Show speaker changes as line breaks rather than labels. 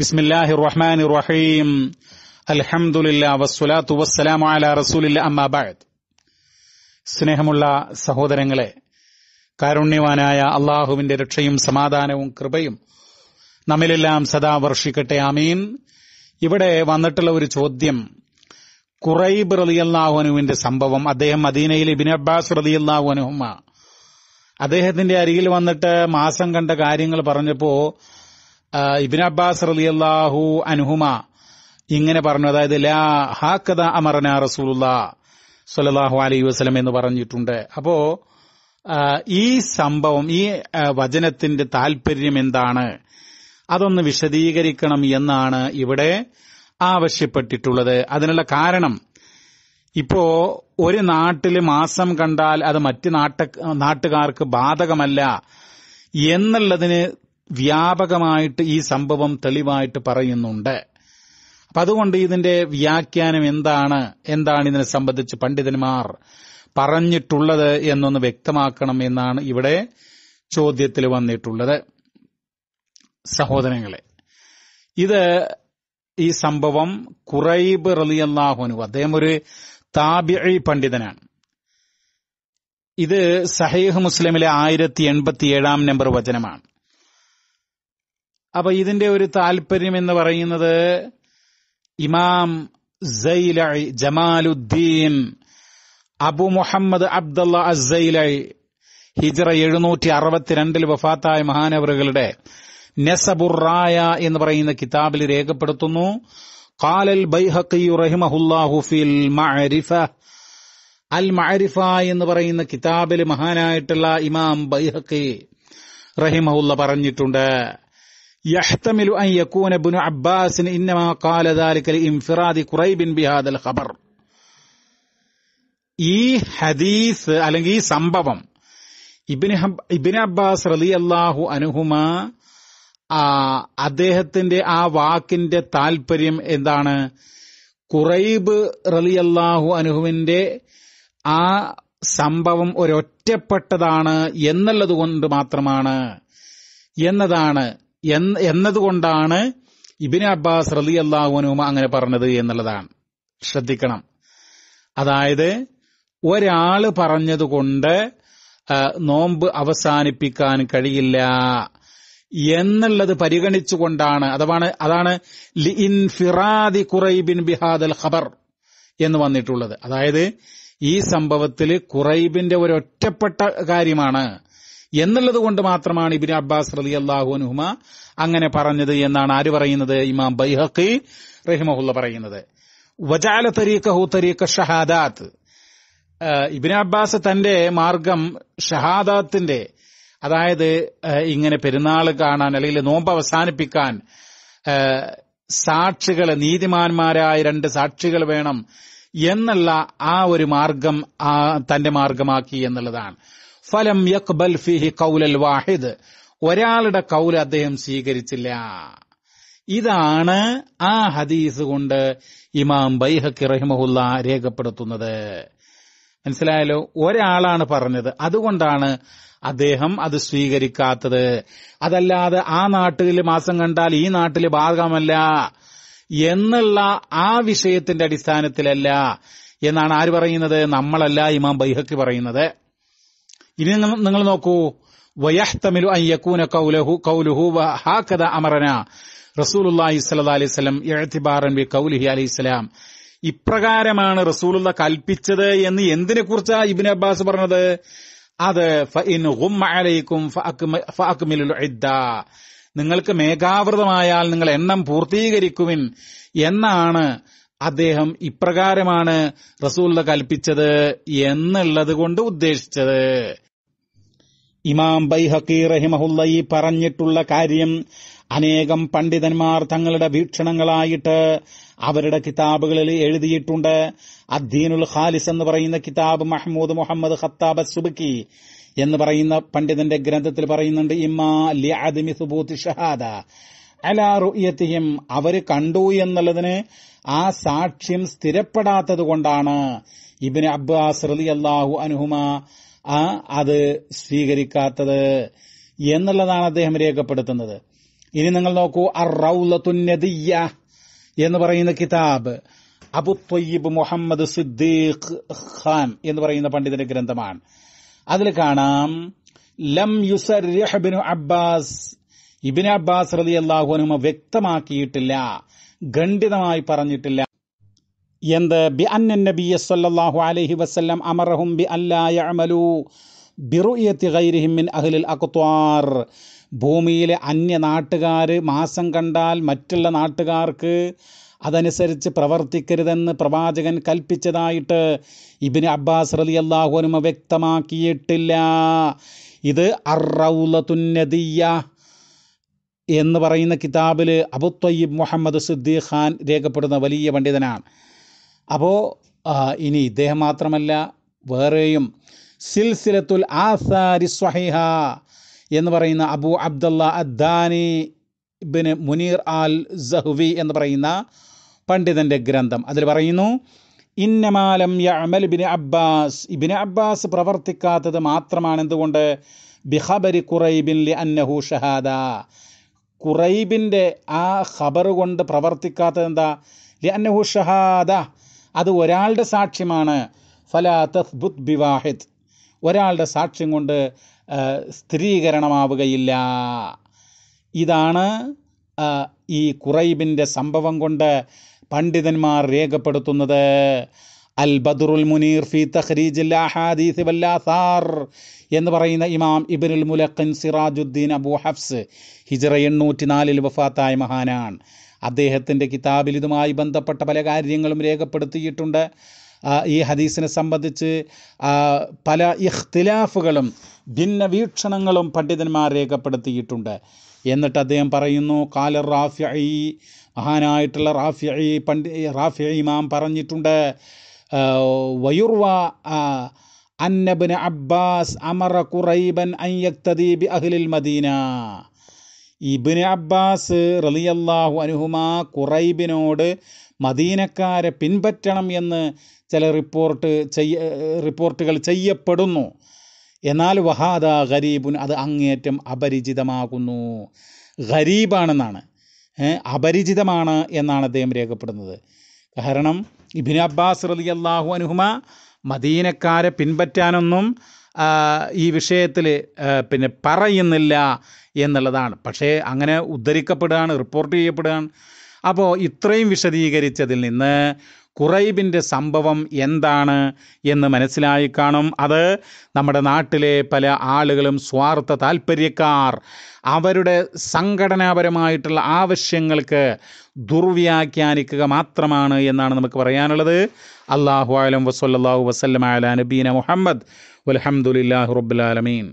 ബിസ്മില്ലാഹി റഹ്മാൻ റഹീം അൽഹംദുലില്ലാ വസ്സലാമു റസൂലില്ല സ്നേഹമുള്ള സഹോദരങ്ങളെ കാരുണ്യവാനായ അള്ളാഹുവിന്റെ രക്ഷയും സമാധാനവും കൃപയും നമ്മിലെല്ലാം സദാ വർഷിക്കട്ടെ ആമീൻ ഇവിടെ വന്നിട്ടുള്ള ഒരു ചോദ്യം കുറൈബ് റലിയല്ലാഹുനുവിന്റെ സംഭവം അദ്ദേഹം അദീനയിൽ ഇബിൻ അബ്ബാസ് റലിയല്ലാഹുനുഹുമ അദ്ദേഹത്തിന്റെ അരികിൽ വന്നിട്ട് മാസം കണ്ട കാര്യങ്ങൾ പറഞ്ഞപ്പോ ഇബിൻ അബ്ബാസ് റലിയല്ലാഹു അനുഹുമ ഇങ്ങനെ പറഞ്ഞു അതായത് ലാ ഹാക്കദ അമറന റസൂലുള്ള സല്ലാഹു അലൈഹി വസ്ലം എന്ന് പറഞ്ഞിട്ടുണ്ട് അപ്പോ ഈ സംഭവം ഈ വചനത്തിന്റെ താല്പര്യം എന്താണ് അതൊന്ന് വിശദീകരിക്കണം എന്നാണ് ഇവിടെ ആവശ്യപ്പെട്ടിട്ടുള്ളത് അതിനുള്ള കാരണം ഇപ്പോ ഒരു നാട്ടിൽ മാസം കണ്ടാൽ അത് മറ്റ് നാട്ട നാട്ടുകാർക്ക് ബാധകമല്ല എന്നുള്ളതിന് വ്യാപകമായിട്ട് ഈ സംഭവം തെളിവായിട്ട് പറയുന്നുണ്ട് അപ്പൊ അതുകൊണ്ട് ഇതിന്റെ വ്യാഖ്യാനം എന്താണ് എന്താണ് ഇതിനെ സംബന്ധിച്ച് പണ്ഡിതന്മാർ പറഞ്ഞിട്ടുള്ളത് എന്നൊന്ന് വ്യക്തമാക്കണം എന്നാണ് ഇവിടെ ചോദ്യത്തിൽ വന്നിട്ടുള്ളത് സഹോദരങ്ങളെ ഇത് ഈ സംഭവം കുറൈബ് റലിയല്ലാഹുനു അദ്ദേഹം ഒരു താബിഴി പണ്ഡിതനാണ് ഇത് സഹീഹ് മുസ്ലിമിലെ ആയിരത്തി ഏഴാം നമ്പർ വചനമാണ് അപ്പൊ ഇതിന്റെ ഒരു താല്പര്യം എന്ന് പറയുന്നത് ഇമാം സൈലൈ ജമാലുദ്ദീൻ അബു മുഹമ്മദ് അബ്ദുള്ള അസൈലൈ ഹിജറ എഴുന്നൂറ്റി അറുപത്തിരണ്ടിൽ വഫാത്തായ മഹാനവറുകളുടെ നെസബുറായ എന്ന് പറയുന്ന കിതാബിൽ രേഖപ്പെടുത്തുന്നു കാലൽ ബൈഹക്കി റഹിമഹുല്ലാഹു ഫിൽ മഅരിഫ അൽ മഅരിഫ എന്ന് പറയുന്ന കിതാബിൽ മഹാനായിട്ടുള്ള ഇമാം ബൈഹക്കി റഹിമഹുല്ല പറഞ്ഞിട്ടുണ്ട് يحتمل أن يكون ابن عباس إنما قال ذلك لانفراد قريب بهذا الخبر ഈ ഹദീസ് അല്ലെങ്കിൽ ഈ സംഭവം ഇബിന് ഇബിന് അബ്ബാസ് റലി അള്ളാഹു അനുഹുമ അദ്ദേഹത്തിന്റെ ആ വാക്കിന്റെ താല്പര്യം എന്താണ് കുറൈബ് റലി അള്ളാഹു അനുഹുവിന്റെ ആ സംഭവം ഒരൊറ്റപ്പെട്ടതാണ് എന്നുള്ളത് കൊണ്ട് മാത്രമാണ് എന്നതാണ് എന്നതുകൊണ്ടാണ് ഇബിന് അബ്ബാസ് റലി അള്ളാഹുനുമ അങ്ങനെ പറഞ്ഞത് എന്നുള്ളതാണ് ശ്രദ്ധിക്കണം അതായത് ഒരാൾ പറഞ്ഞതുകൊണ്ട് നോമ്പ് അവസാനിപ്പിക്കാൻ കഴിയില്ല എന്നുള്ളത് പരിഗണിച്ചുകൊണ്ടാണ് അഥവാണ് അതാണ് ലിഇൻ ഫിറാദി കുറൈബിൻ ബിഹാദൽ ഖബർ എന്ന് വന്നിട്ടുള്ളത് അതായത് ഈ സംഭവത്തിൽ കുറൈബിന്റെ ഒരൊറ്റപ്പെട്ട കാര്യമാണ് എന്നുള്ളത് കൊണ്ട് മാത്രമാണ് ഇബിൻ അബ്ബാസ് റലി അള്ളാഹുനുഹുമ അങ്ങനെ പറഞ്ഞത് എന്നാണ് ആര് പറയുന്നത് ഇമാം ബൈഹഖി റഹിമഹുല്ല പറയുന്നത് വജാല തരീഖഹു തരീഖ ഷഹാദാത്ത് ഇബിൻ അബ്ബാസ് തന്റെ മാർഗം ഷഹാദാത്തിന്റെ അതായത് ഇങ്ങനെ പെരുന്നാൾ കാണാൻ അല്ലെങ്കിൽ നോമ്പ് അവസാനിപ്പിക്കാൻ സാക്ഷികളെ നീതിമാന്മാരായ രണ്ട് സാക്ഷികൾ വേണം എന്നുള്ള ആ ഒരു മാർഗം തന്റെ മാർഗമാക്കി എന്നുള്ളതാണ് ഫലം യക്ബൽ ഫിഹി കൗലൽ വാഹിദ് ഒരാളുടെ കൗൽ അദ്ദേഹം സ്വീകരിച്ചില്ല ഇതാണ് ആ ഹദീസ് കൊണ്ട് ഇമാം ബൈഹക്കി റഹിമഹുല്ല രേഖപ്പെടുത്തുന്നത് മനസ്സിലായാലോ ഒരാളാണ് പറഞ്ഞത് അതുകൊണ്ടാണ് അദ്ദേഹം അത് സ്വീകരിക്കാത്തത് അതല്ലാതെ ആ നാട്ടിൽ മാസം കണ്ടാൽ ഈ നാട്ടിൽ ബാധകമല്ല എന്നുള്ള ആ വിഷയത്തിന്റെ അടിസ്ഥാനത്തിലല്ല എന്നാണ് ആര് പറയുന്നത് നമ്മളല്ല ഇമാം ബൈഹക്ക് പറയുന്നത് ഇനി നിങ്ങൾ നോക്കൂ വയഹ്തമിലു അയ്യക്കൂന കൗലഹു കൗലുഹു ഹാക്കത അമറന റസൂലുല്ലാഹി സല്ലാ അലൈഹി സ്വലം എഴത്തിബാറൻ ബി കൗലിഹി അലൈഹി സ്വലാം ഇപ്രകാരമാണ് റസൂലുള്ള കൽപ്പിച്ചത് എന്ന് എന്തിനെ കുറിച്ചാ ഇബിൻ അബ്ബാസ് പറഞ്ഞത് അത് നിങ്ങൾക്ക് മേഘാവൃതമായാൽ നിങ്ങൾ എണ്ണം പൂർത്തീകരിക്കുവിൻ എന്നാണ് അദ്ദേഹം ഇപ്രകാരമാണ് റസൂല്ല കൽപ്പിച്ചത് എന്നുള്ളത് കൊണ്ട് ഉദ്ദേശിച്ചത് ഇമാം ബൈഹക്കി റഹിമഹുല്ല പറഞ്ഞിട്ടുള്ള കാര്യം അനേകം പണ്ഡിതന്മാർ തങ്ങളുടെ വീക്ഷണങ്ങളായിട്ട് അവരുടെ കിതാബുകളിൽ എഴുതിയിട്ടുണ്ട് അദ്ദീനുൽ ഖാലിസ് എന്ന് പറയുന്ന കിതാബ് മഹ്മൂദ് മുഹമ്മദ് ഖത്താബ് സുബുക്കി എന്ന് പറയുന്ന പണ്ഡിതന്റെ ഗ്രന്ഥത്തിൽ പറയുന്നുണ്ട് ഇമ്മാ ലിഅദ്മി സുബൂത്ത് ഷഹാദ അലാറുയത്തിയും അവർ കണ്ടു എന്നുള്ളതിന് ആ സാക്ഷ്യം സ്ഥിരപ്പെടാത്തതുകൊണ്ടാണ് ഇബിന് അബ്ബാസ് റലി അള്ളാഹു അനുഹുമ ആ അത് സ്വീകരിക്കാത്തത് എന്നുള്ളതാണ് അദ്ദേഹം രേഖപ്പെടുത്തുന്നത് ഇനി നിങ്ങൾ നോക്കൂ അർ റൌലത്തുന്നതിയ എന്ന് പറയുന്ന കിതാബ് അബു ത്വയ്യിബ് മുഹമ്മദ് സിദ്ദീഖ് ഖാൻ എന്ന് പറയുന്ന പണ്ഡിതന്റെ ഗ്രന്ഥമാണ് അതിൽ കാണാം ലം യുസർ അബ്ബാസ് ഇബിൻ അബ്ബാസ് റലി അള്ളാഹുനുമ വ്യക്തമാക്കിയിട്ടില്ല ഖണ്ഡിതമായി പറഞ്ഞിട്ടില്ല എന്ത് ബി അന്നൻ നബിയ സല്ലാഹു അലഹി വസ്ലം അമറഹും ബി അല്ലായമലു ബിറുയത്തി ഗൈരിഹിം മിൻ അഹ്ലിൽ അക്വാർ ഭൂമിയിലെ അന്യ നാട്ടുകാർ മാസം കണ്ടാൽ മറ്റുള്ള നാട്ടുകാർക്ക് അതനുസരിച്ച് പ്രവർത്തിക്കരുതെന്ന് പ്രവാചകൻ കൽപ്പിച്ചതായിട്ട് ഇബിന് അബ്ബാസ് റലി അള്ളാഹുനുമ വ്യക്തമാക്കിയിട്ടില്ല ഇത് അറൗലത്തുന്നതിയ എന്ന് പറയുന്ന കിതാബിൽ അബു മുഹമ്മദ് സിദ്ദീഖ് ഖാൻ രേഖപ്പെടുന്ന വലിയ പണ്ഡിതനാണ് അപ്പോൾ ഇനി ഇദ്ദേഹം മാത്രമല്ല വേറെയും സിൽസിലത്തുൽ ആസാരി സ്വഹിഹ എന്ന് പറയുന്ന അബു അബ്ദുള്ള അദ്ദാനി ബിന് മുനീർ ആൽ സഹ്വി എന്ന് പറയുന്ന പണ്ഡിതൻ്റെ ഗ്രന്ഥം അതിൽ പറയുന്നു ഇന്നമാലം യമൽ ബിൻ അബ്ബാസ് ഇബിന് അബ്ബാസ് പ്രവർത്തിക്കാത്തത് മാത്രമാണ് എന്തുകൊണ്ട് ബിഹബരി കുറൈബിൻ ലി അന്നഹു ഷഹാദ കുറൈബിൻ്റെ ആ ഖബർ കൊണ്ട് എന്താ ലിഅന്നഹു ഷഹാദ അത് ഒരാളുടെ സാക്ഷ്യമാണ് ഫലാ തസ്ബുദ് ബിവാഹിദ് ഒരാളുടെ സാക്ഷ്യം കൊണ്ട് സ്ഥിരീകരണമാവുകയില്ല ഇതാണ് ഈ കുറൈബിൻ്റെ സംഭവം കൊണ്ട് പണ്ഡിതന്മാർ രേഖപ്പെടുത്തുന്നത് അൽ ബദറുൽ മുനീർ ഫി തഖ്രീജ് അഹാദീസ് വല്ലാസാർ എന്ന് പറയുന്ന ഇമാം ഇബിനുൽ മുലക്കൻ സിറാജുദ്ദീൻ അബു ഹഫ്സ് ഹിജറ എണ്ണൂറ്റി നാലിൽ വഫാത്തായ മഹാനാണ് അദ്ദേഹത്തിൻ്റെ കിതാബിൽ ഇതുമായി ബന്ധപ്പെട്ട പല കാര്യങ്ങളും രേഖപ്പെടുത്തിയിട്ടുണ്ട് ഈ ഹദീസിനെ സംബന്ധിച്ച് പല ഇഖ്തിലാഫുകളും ഭിന്ന വീക്ഷണങ്ങളും പണ്ഡിതന്മാർ രേഖപ്പെടുത്തിയിട്ടുണ്ട് എന്നിട്ട് അദ്ദേഹം പറയുന്നു കാലർ റാഫി മഹാനായിട്ടുള്ള റാഫി പണ്ഡി റാഫി ഇമാം പറഞ്ഞിട്ടുണ്ട് ويروى أن ابن عباس أمر قريبا أن يقتدي بأهل المدينة ഇബിന് അബ്ബാസ് റലിയല്ലാഹു അനുഹുമ കുറൈബിനോട് മദീനക്കാരെ പിൻപറ്റണം എന്ന് ചില റിപ്പോർട്ട് ചെയ്യ റിപ്പോർട്ടുകൾ ചെയ്യപ്പെടുന്നു എന്നാൽ വഹാദ ഗരീബുൻ അത് അങ്ങേറ്റം അപരിചിതമാകുന്നു ഗരീബാണെന്നാണ് അപരിചിതമാണ് എന്നാണ് അദ്ദേഹം രേഖപ്പെടുന്നത് കാരണം ഇബിന് അബ്ബാസ് റലി അള്ളാഹു അനുഹുമ മദീനക്കാരെ പിൻപറ്റാനൊന്നും ഈ വിഷയത്തിൽ പിന്നെ പറയുന്നില്ല എന്നുള്ളതാണ് പക്ഷേ അങ്ങനെ ഉദ്ധരിക്കപ്പെടുകയാണ് റിപ്പോർട്ട് ചെയ്യപ്പെടുകയാണ് അപ്പോൾ ഇത്രയും വിശദീകരിച്ചതിൽ നിന്ന് കുറൈബിൻ്റെ സംഭവം എന്താണ് എന്ന് മനസ്സിലായി കാണും അത് നമ്മുടെ നാട്ടിലെ പല ആളുകളും സ്വാർത്ഥ താല്പര്യക്കാർ അവരുടെ സംഘടനാപരമായിട്ടുള്ള ആവശ്യങ്ങൾക്ക് ദുർവ്യാഖ്യാനിക്കുക മാത്രമാണ് എന്നാണ് നമുക്ക് പറയാനുള്ളത് അള്ളാഹു ആലം വസല്ലാഹു വസ്ലം അല നബീന മുഹമ്മദ് വലഹമുല്ലാ റബ്ബുലാലമീൻ